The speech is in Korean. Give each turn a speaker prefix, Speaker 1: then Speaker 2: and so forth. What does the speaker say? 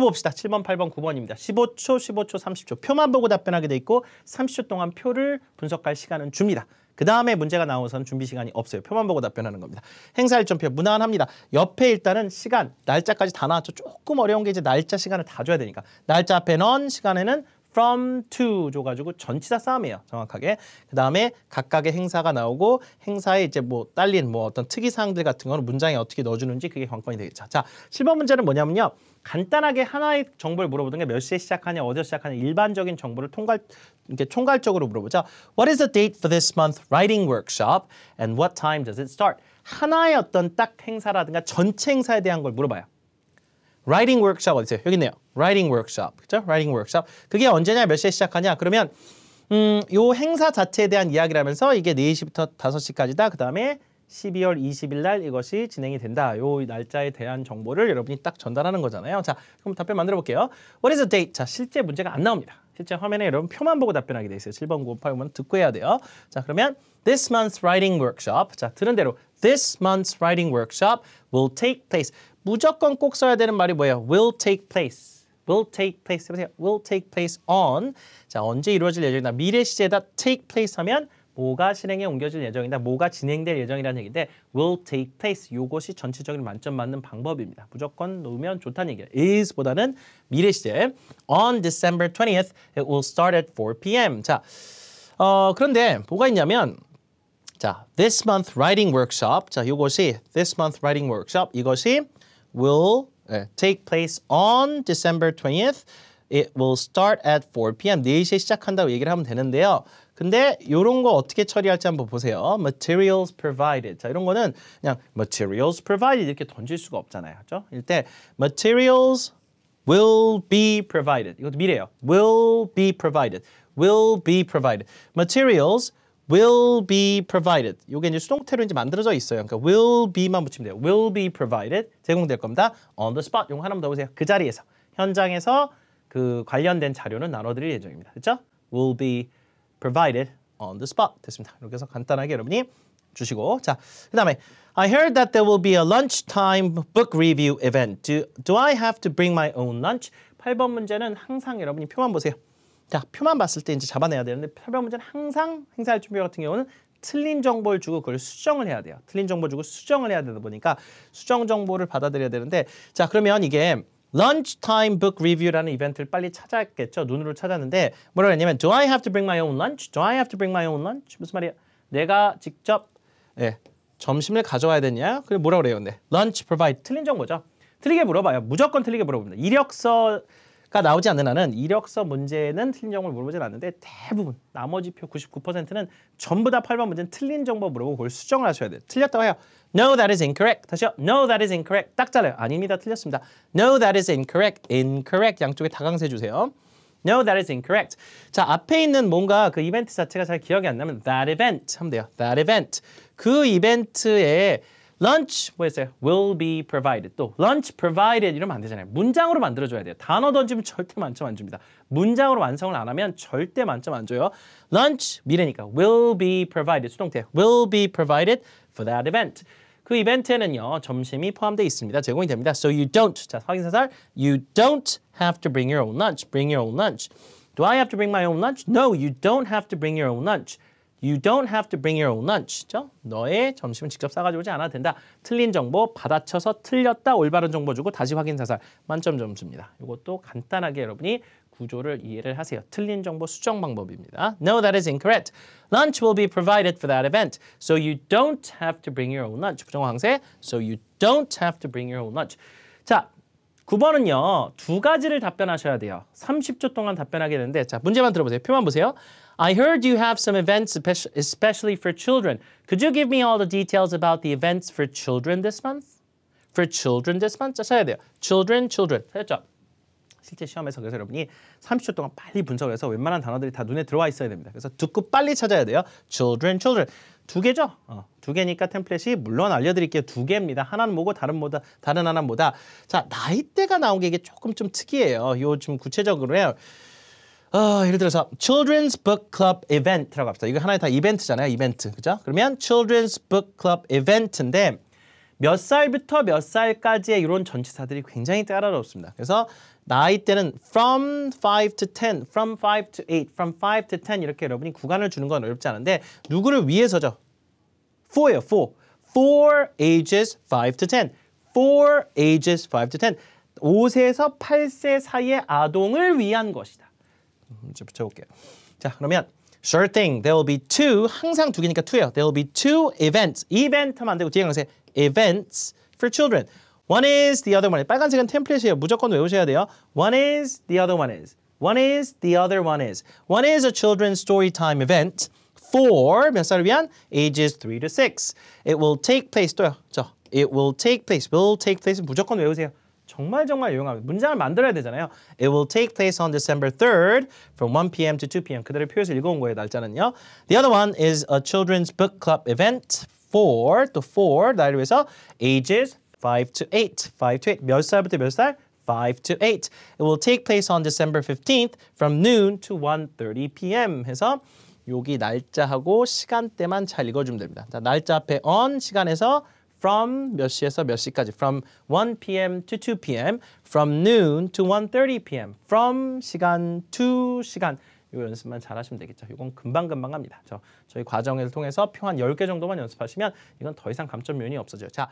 Speaker 1: 그 봅시다. 7번, 8번, 9번입니다. 15초, 15초, 30초. 표만 보고 답변하게 돼 있고 30초 동안 표를 분석할 시간은 줍니다. 그 다음에 문제가 나오는 준비 시간이 없어요. 표만 보고 답변하는 겁니다. 행사 일정표 무난합니다. 옆에 일단은 시간, 날짜까지 다 나왔죠. 조금 어려운 게 이제 날짜 시간을 다 줘야 되니까. 날짜 앞에 넌, 시간에는 from to 줘가지고 전치사 싸움이에요. 정확하게. 그 다음에 각각의 행사가 나오고 행사에 이제 뭐 딸린 뭐 어떤 특이사항들 같은 거는 문장에 어떻게 넣어주는지 그게 관건이 되겠죠. 자, 10번 문제는 뭐냐면요. 간단하게 하나의 정보를 물어보던 게몇 시에 시작하냐, 어디서 시작하냐 일반적인 정보를 통괄 이렇게 총괄적으로 물어보자. What is the date for this month writing workshop and what time does it start? 하나의 어떤 딱 행사라든가 전체 행사에 대한 걸 물어봐요. writing workshop 어디 있어요? 여기 있네요. writing workshop. 그죠? writing workshop. 그게 언제냐, 몇 시에 시작하냐? 그러면 음, 요 행사 자체에 대한 이야기라면서 이게 4시부터 5시까지다. 그다음에 12월 20일 날 이것이 진행이 된다. 요 날짜에 대한 정보를 여러분이 딱 전달하는 거잖아요. 자, 그럼 답변 만들어 볼게요. What is the date? 자, 실제 문제가 안 나옵니다. 실제 화면에 여러분 표만 보고 답변하게 돼 있어요. 7번, 9번, 8번 듣고 해야 돼요. 자, 그러면 this month's writing workshop. 자, 들은 대로 this month's writing workshop will take place. 무조건 꼭 써야 되는 말이 뭐예요? will take place. will take place 해보세요. will take place on. 자, 언제 이루어질 예정이다. 미래 시제에다 take place 하면 뭐가 실행에 옮겨질 예정이다. 뭐가 진행될 예정이라는 얘기인데 will take place 요것이 전체적인 만점 맞는 방법입니다. 무조건 놓으면 좋다는 얘기예요. is보다는 미래 시제. on December 20th it will start at 4 p.m. 자. 어, 그런데 뭐가 있냐면 자, this month writing workshop. 자, 요것이 this month writing workshop 이것이 will uh, take place on December 20th. It will start at 4 p.m. 4시에 시작한다고 얘기를 하면 되는데요. 근데 이런 거 어떻게 처리할지 한번 보세요. Materials provided. 자, 이런 거는 그냥 materials provided 이렇게 던질 수가 없잖아요. 그렇죠? 일때 materials will be provided. 이것도 미래예요. will be provided. will be provided. materials will be provided. 이게 이제 수동태로 이제 만들어져 있어요. 그러니까 will be만 붙이면 돼요. will be provided 제공될 겁니다. on the spot 용 하나만 더 보세요. 그 자리에서 현장에서 그 관련된 자료는 나눠드릴 예정입니다. 그렇죠? will be provided on the spot 됐습니다. 이렇게 해서 간단하게 여러분이 주시고 자 그다음에 I heard that there will be a lunchtime book review event. Do, do I have to bring my own lunch? 8번 문제는 항상 여러분이 표만 보세요. 자, 표만 봤을 때 이제 잡아내야 되는데 표별 문제는 항상 행사할 준비 같은 경우는 틀린 정보를 주고 그걸 수정을 해야 돼요. 틀린 정보 를 주고 수정을 해야 되다 보니까 수정 정보를 받아들여야 되는데 자, 그러면 이게 lunchtime book review라는 이벤트를 빨리 찾았겠죠. 눈으로 찾았는데 뭐라 했냐면 do I have to bring my own lunch? do I have to bring my own lunch? 무슨 말이야? 내가 직접 예, 점심을 가져와야 되냐? 그래 뭐라 그래요? 근데 lunch provide 틀린 정보죠. 틀리게 물어봐요. 무조건 틀리게 물어봅니다. 이력서 가 나오지 않는 한은 이력서 문제는 틀린 정보를 물어보진 않는데 대부분 나머지 표 99%는 전부 다 8번 문제는 틀린 정보 물어보고 그걸 수정을 하셔야 돼요. 틀렸다고 해요. No, that is incorrect. 다시요. No, that is incorrect. 딱 잘라요. 아닙니다. 틀렸습니다. No, that is incorrect. Incorrect. 양쪽에 다강세 주세요. No, that is incorrect. 자, 앞에 있는 뭔가 그 이벤트 자체가 잘 기억이 안 나면 that event 하면 돼요. that event. 그 이벤트에 lunch 뭐 했어요? will be provided 또 lunch provided 이러면 안 되잖아요 문장으로 만들어줘야 돼요 단어 던지면 절대 만점 안 줍니다 문장으로 완성을 안 하면 절대 만점 안 줘요 lunch 미래니까 will be provided 수동태 will be provided for that event 그 이벤트에는요 점심이 포함되어 있습니다 제공이 됩니다 so you don't 자 확인사살 you don't have to bring your own lunch bring your own lunch do I have to bring my own lunch? no you don't have to bring your own lunch You don't have to bring your own lunch. 죠 너의 점심은 직접 싸가지고 오지 않아도 된다. 틀린 정보 받아쳐서 틀렸다. 올바른 정보 주고 다시 확인 사살. 만점 점수입니다. 이것도 간단하게 여러분이 구조를 이해를 하세요. 틀린 정보 수정 방법입니다. No, that is incorrect. Lunch will be provided for that event. So you don't have to bring your own lunch. 부정어 항세. So you don't have to bring your own lunch. 자, 9번은요. 두 가지를 답변하셔야 돼요. 30초 동안 답변하게 되는데 자, 문제만 들어보세요. 표만 보세요. I heard you have some events, especially for children. Could you give me all the details about the events for children this month? For children this month? 써야 돼요. Children, children. 살렸죠? 실제 시험에서 그래서 여러분이 30초 동안 빨리 분석을 해서 웬만한 단어들이 다 눈에 들어와 있어야 됩니다. 그래서 듣고 빨리 찾아야 돼요. Children, children. 두 개죠? 어, 두 개니까 템플릿이 물론 알려드릴게요. 두 개입니다. 하나는 뭐고 다른 뭐다, 다른 하나는 뭐다. 자, 나이대가 나온 게 이게 조금 좀 특이해요. 요좀 구체적으로요. 어, 예를 들어서 Children's Book Club Event라고 합시다. 이거 하나의 다 이벤트잖아요. 이벤트. 그죠? 그러면 Children's Book Club Event인데 몇 살부터 몇 살까지의 이런 전치사들이 굉장히 따라롭습니다. 그래서 나이대는 from 5 to 10, from 5 to 8, from 5 to 10 이렇게 여러분이 구간을 주는 건 어렵지 않은데 누구를 위해서죠? f o r 요 for. for ages 5 to 10. for ages 5 to 10. 5세에서 8세 사이의 아동을 위한 것이다. 이제 붙여볼게요. 자, 그러면 Sure thing. There will be two. 항상 두 개니까 two예요. There will be two events. Event 하면 안 되고 뒤에 강세 events for children. One is the other one. 빨간색은 템플릿이에요. 무조건 외우셔야 돼요. One is the other one is. One is the other one is. One is a children's story time event for 몇 살을 위한 ages 3 to 6. It will take place 또요. 저 it will take place. will take place 무조건 외우세요. 정말 정말 유용합니다. 문장을 만들어야 되잖아요. It will take place on December 3rd from 1 p.m. to 2 p.m. 그대로 표에서 읽어온 거예요. 날짜는요. The other one is a children's book club event for 또 for 나이를 위해서 ages 5 to 8, 5 to 8몇 살부터 몇 살? 5 to 8. It will take place on December 15th from noon to 1.30 p.m. 해서 여기 날짜하고 시간대만 잘 읽어주면 됩니다. 자, 날짜 앞에 on 시간에서 from 몇 시에서 몇 시까지 from 1 p.m. to 2 p.m. from noon to 1:30 p.m. from 시간 to 시간 이거 연습만 잘하시면 되겠죠. 이건 금방금방 갑니다 저, 저희 과정을 통해서 평한 10개 정도만 연습하시면 이건 더 이상 감점 요인이 없어져요. 자,